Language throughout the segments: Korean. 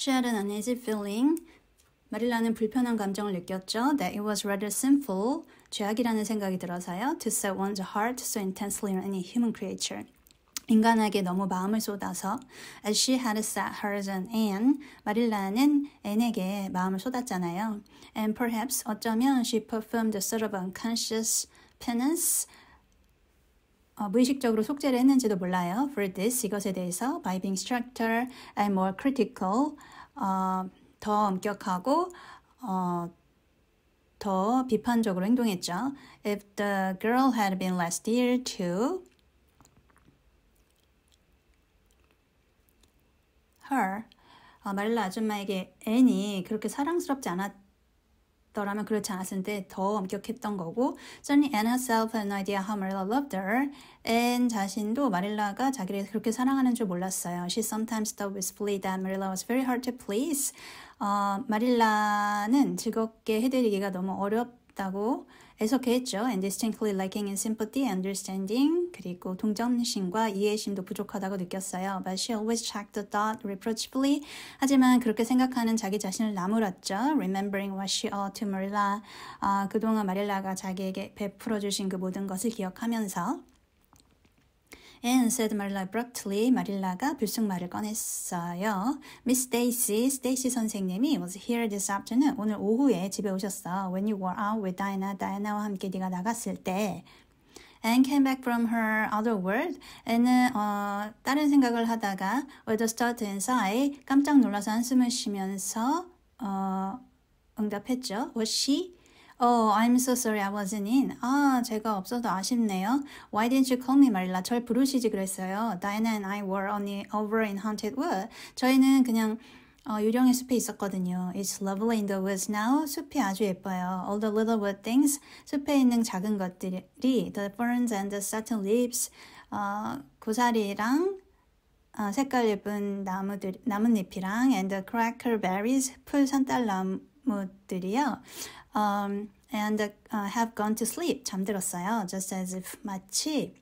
She had an uneasy feeling. 마릴라는 불편한 감정을 느꼈죠. That it was rather sinful, 죄악이라는 생각이 들어서요. To set one's heart so intensely on any human creature. 인간에게 너무 마음을 쏟아서 as she had set hers on Anne, 마릴라는 앤에게 마음을 쏟았잖아요. And perhaps 어쩌면 she performed a sort of unconscious penance 어, 무의식적으로 속죄를 했는지도 몰라요. For this 이것에 대해서 by being stricter and more critical 어, 더 엄격하고 어, 더 비판적으로 행동했죠. If the girl had been less dear to her 어, 마릴라 아줌마에게 앤이 그렇게 사랑스럽지 않았 더라면 그렇지 않았을 때 더 엄격했던 거고 Sunny and herself had no idea how Marilla loved her. 앤 자신도 마릴라가 자기를 그렇게 사랑하는 줄 몰랐어요. She sometimes thought wistfully that Marilla was very hard to please. 어, 마릴라는 즐겁게 해드리기가 너무 어렵다고 애석해했죠. And distinctly lacking in sympathy, understanding, 그리고 동정심과 이해심도 부족하다고 느꼈어요. But she always checked the thought reproachfully. 하지만 그렇게 생각하는 자기 자신을 나무랐죠. Remembering what she owed to Marilla. 아, 그동안 마릴라가 자기에게 베풀어 주신 그 모든 것을 기억하면서 And said Marilla abruptly. 마릴라가 불쑥 말을 꺼냈어요. Miss Stacy, Stacy 선생님이 was here this afternoon. 오늘 오후에 집에 오셨어. When you were out with Diana, Diana와 함께 네가 나갔을 때. and came back from her other world. 애는 어, 다른 생각을 하다가 with a start and sigh 깜짝 놀라서 한숨을 쉬면서 어, 응답했죠. Was she Oh, I'm so sorry I wasn't in. 아, 제가 없어서 아쉽네요. Why didn't you call me, Marilla? 절 부르시지 그랬어요. Diana and I were only over in Haunted Wood. 저희는 그냥 어, 유령의 숲에 있었거든요. It's lovely in the woods now. 숲이 아주 예뻐요. All the little wood things. 숲에 있는 작은 것들이 the ferns and the satin leaves. 어, 고사리랑 어, 색깔 예쁜 나무들, 나뭇잎이랑 and the cracker berries, 풀 산딸나무 나무들이요. um, and uh, have gone to sleep. 잠들었어요. Just as if 마치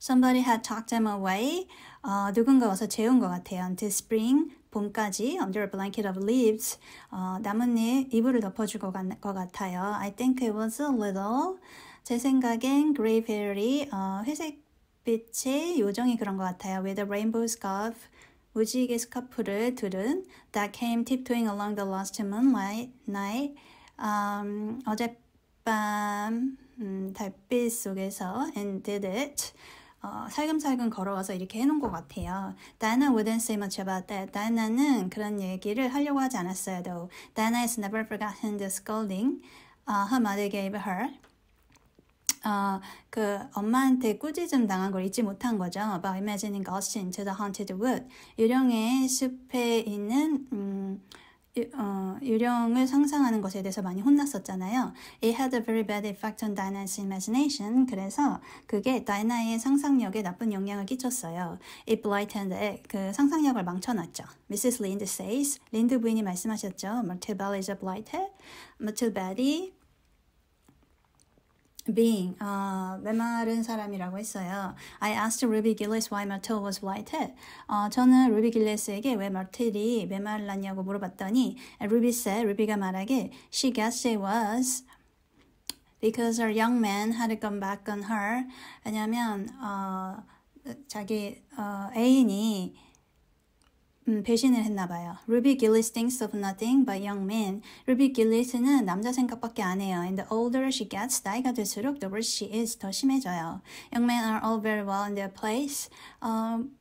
somebody had talked them away. 어, 누군가 와서 재운 것 같아요. Until spring, 봄까지 under a blanket of leaves, 어, 나뭇잎 이불을 덮어줄 것, 같, 것 같아요. I think it was a little. 제 생각엔 grey berry, 어, 회색빛의 요정이 그런 것 같아요. With a rainbow scarf, 무지개 스카프를 들은 that came tiptoeing along the last moonlight um, 어젯밤 음, 달빛 속에서 and did it 어, 살금살금 걸어와서 이렇게 해놓은 것 같아요. Diana wouldn't say much about that. Diana는 그런 얘기를 하려고 하지 않았어요. Though. Diana has never forgotten the scolding uh, her mother gave her. 어, 그 엄마한테 꾸짖음 당한 걸 잊지 못한 거죠. About imagining us into the haunted wood. 유령의 숲에 있는 음, 유, 어, 유령을 상상하는 것에 대해서 많이 혼났었잖아요. It had a very bad effect on Dinah's imagination. 그래서 그게 다이나의 상상력에 나쁜 영향을 끼쳤어요. It blighted 그 상상력을 망쳐놨죠. Mrs. Lind says, 린드 부인이 말씀하셨죠. Matilda is a blighted. Matilda being 어, 메마른 사람이라고 했어요. I asked Ruby Gillis why m a r t e was w h i t e d 어, 저는 루비 길리스에게 왜 마텔이 메말랐냐고 물어봤더니 루비 said, 루비가 말하게 she guessed it was because her young man had gone back on her. 왜냐면 어, 자기 어, 애인이 음, 배신을 했나 봐요. Ruby Gillis thinks of nothing but young men. Ruby Gillis는 남자 생각밖에 안 해요. And the older she gets, 나이가 들수록 the worse she is, 더 심해져요. Young men are all very well in their place. Um,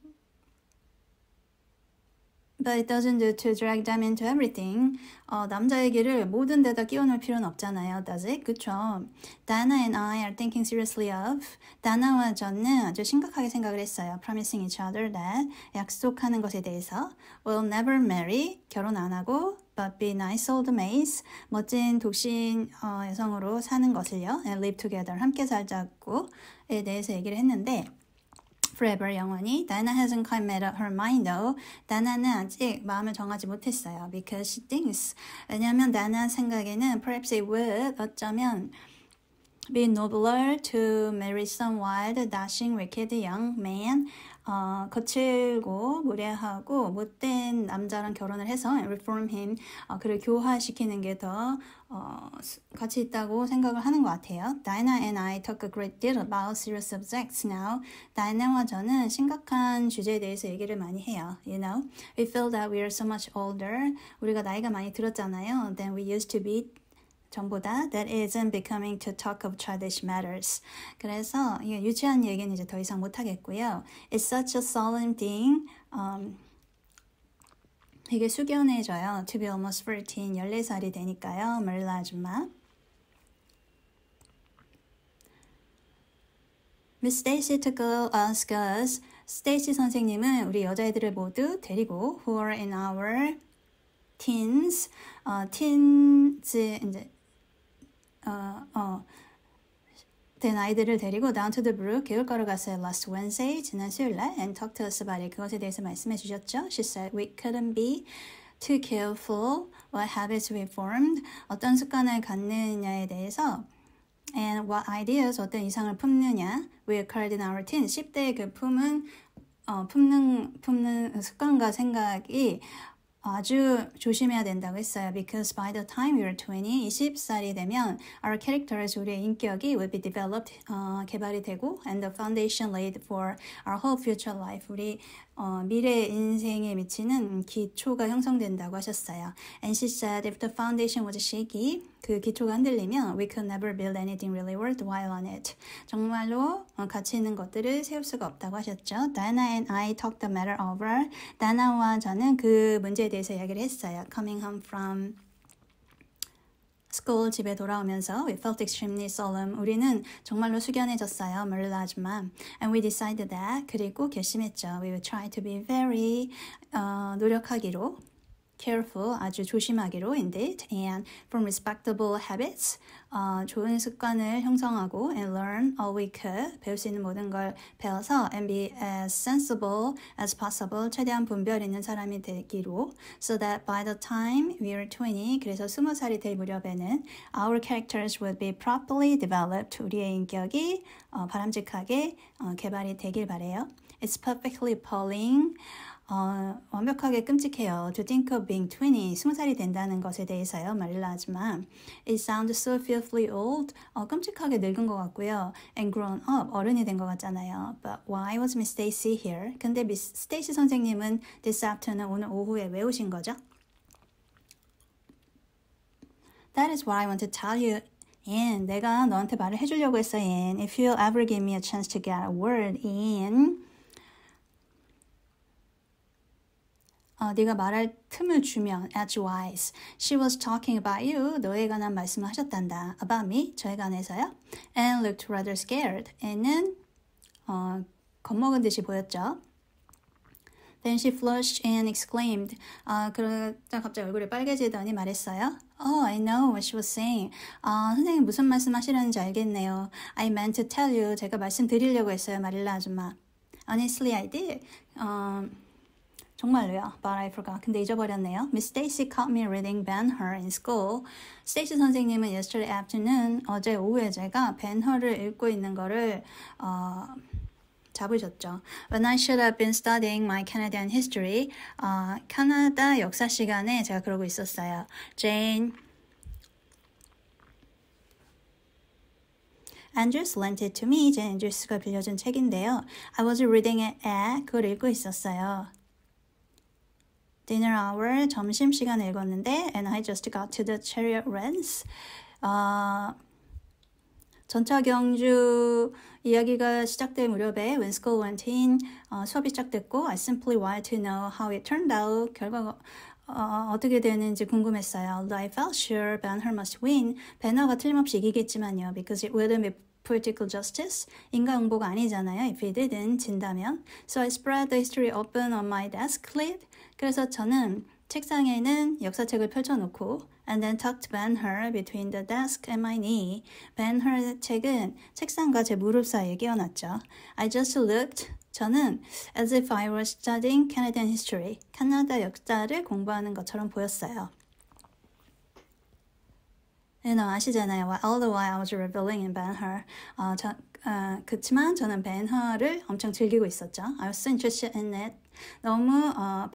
But it doesn't do to drag them into everything. 어, 남자 얘기를 모든 데다 끼워넣을 필요는 없잖아요. Does it? 그쵸? Dana and I are thinking seriously of. 다나와 저는 아주 심각하게 생각을 했어요. Promising each other that 약속하는 것에 대해서 We'll never marry. 결혼 안 하고 But be nice old maids. 멋진 독신 어, 여성으로 사는 것을요. And live together. 함께 살자고에 대해서 얘기를 했는데 forever 영원히 Diana hasn't quite made up her mind though. Diana는 아직 마음을 정하지 못했어요. Because she thinks 왜냐하면 Diana 생각에는 perhaps it would 어쩌면 be nobler to marry some wild, dashing, wicked young man 어, 거칠고 무례하고 못된 남자랑 결혼을 해서 reform him 어, 그를 교화시키는 게 더 어, 가치 있다고 생각을 하는 것 같아요. Diana and I talk a great deal about serious subjects now. Diana와 저는 심각한 주제에 대해서 얘기를 많이 해요. You know, we feel that we are so much older. 우리가 나이가 많이 들었잖아요. Than we used to be 전부 다 that isn't becoming to talk of childish matters. 그래서 이게 유치한 얘기는 이제 더 이상 못 하겠고요. It's such a solemn thing. Um, 되게 숙연해져요. To be almost 13, 14살이 되니까요. 멀라 아줌마. Miss Stacy took us, us. 스테이시 선생님은 우리 여자애들을 모두 데리고 who are in our teens, 어, teens 이제 어, 된 아이들을 데리고 다운투 더 브루 개울가로 갔어요. Last Wednesday, 지난 수요일날 and talked to us about it. 그것에 대해서 말씀해 주셨죠. She said we couldn't be too careful what habits we formed. 어떤 습관을 갖느냐에 대해서 and what ideas, 어떤 이상을 품느냐. We occurred in our teens. 10대의 그 품은 어, 품는, 품는 습관과 생각이 아주 조심해야 된다고 했어요. Because by the time you're 20, 20살이 되면 our characters, 우리의 인격이 will be developed, 어, 개발이 되고 and the foundation laid for our whole future life, 우리 어, 미래 인생에 미치는 기초가 형성된다고 하셨어요. And she said if the foundation was shaky, 그 기초가 흔들리면 we could never build anything really worthwhile on it. 정말로 어, 가치 있는 것들을 세울 수가 없다고 하셨죠. Dana and I talked the matter over. 다나와 저는 그 문제에 대해서 이야기를 했어요. Coming home from 스쿨 집에 돌아오면서 we felt extremely solemn. 우리는 정말로 숙연해졌어요. 머릴라 아줌마. And we decided that. 그리고 결심했죠. We would try to be very uh, 노력하기로. careful 아주 조심하기로 i n d e e d and from respectable habits 어, 좋은 습관을 형성하고 and learn all we could 배울 수 있는 모든 걸 배워서 and be as sensible as possible 최대한 분별 있는 사람이 되기로 so that by the time we are 20 그래서 20살이 될 무렵에는 our characters would be properly developed 우리의 인격이 어, 바람직하게 어, 개발이 되길 바래요. It's perfectly appalling. 어, 완벽하게 끔찍해요. To think of being 20, 20살이 된다는 것에 대해서요. 말라지만 It sounds so fearfully old. 어, 끔찍하게 늙은 것 같고요. And grown up, 어른이 된것 같잖아요. But why was Miss Stacy here? 근데 Miss Stacy 선생님은 this afternoon, 오늘 오후에 왜 오신 거죠? That is what I want to tell you in. 내가 너한테 말을 해주려고 했어 in. If you'll ever give me a chance to get a word in. 네가 말할 틈을 주면 at your eyes. She was talking about you. 너에 관한 말씀을 하셨단다. About me. 저에 관해서요. And looked rather scared. 애는 어, 겁먹은 듯이 보였죠. Then she flushed and exclaimed. 아, 그러다 갑자기 얼굴이 빨개지더니 말했어요. Oh, I know what she was saying. 아, 선생님 무슨 말씀 하시려는지 알겠네요. I meant to tell you. 제가 말씀드리려고 했어요, 마릴라 아줌마. Honestly, I did. Um, 정말로요. But I forgot. 근데 잊어버렸네요. Miss Stacy caught me reading Ben-Hur in school. Stacy 선생님은 yesterday afternoon, 어제 오후에 제가 Ben-Hur를 읽고 있는 거를 어, 잡으셨죠. When I should have been studying my Canadian history, 어, 캐나다 역사 시간에 제가 그러고 있었어요. Jane Andrews lent it to me. 제 앤드류스가 빌려준 책인데요. I was reading it at 그걸 읽고 있었어요. dinner hour 점심 시간에 읽었는데 and I just got to the chariot race. 아 전차 경주 이야기가 시작된 무렵에 when school went in 어, 수업이 시작됐고 I simply wanted to know how it turned out 결과가 어, 어떻게 되는지 궁금했어요. Although I felt sure Banner must win. 배너가 틀림없이 이기겠지만요. Because it wouldn't be political justice, 인과응보가 아니잖아요. If it didn't 진다면. So I spread the history open on my desk lid. 그래서 저는 책상에는 역사책을 펼쳐놓고 and then tucked Ben Hur between the desk and my knee. Ben Hur 책은 책상과 제 무릎 사이에 끼워놨죠. I just looked. 저는 as if I w e r studying Canadian history, 캐나다 역사를 공부하는 것처럼 보였어요. 는 아시잖아요. All the while I was reveling in Ben-Hur. 어, 저, 어, 그치만 저는 Ben-Hur를 엄청 즐기고 있었죠. I was so interested in it. 너무 어,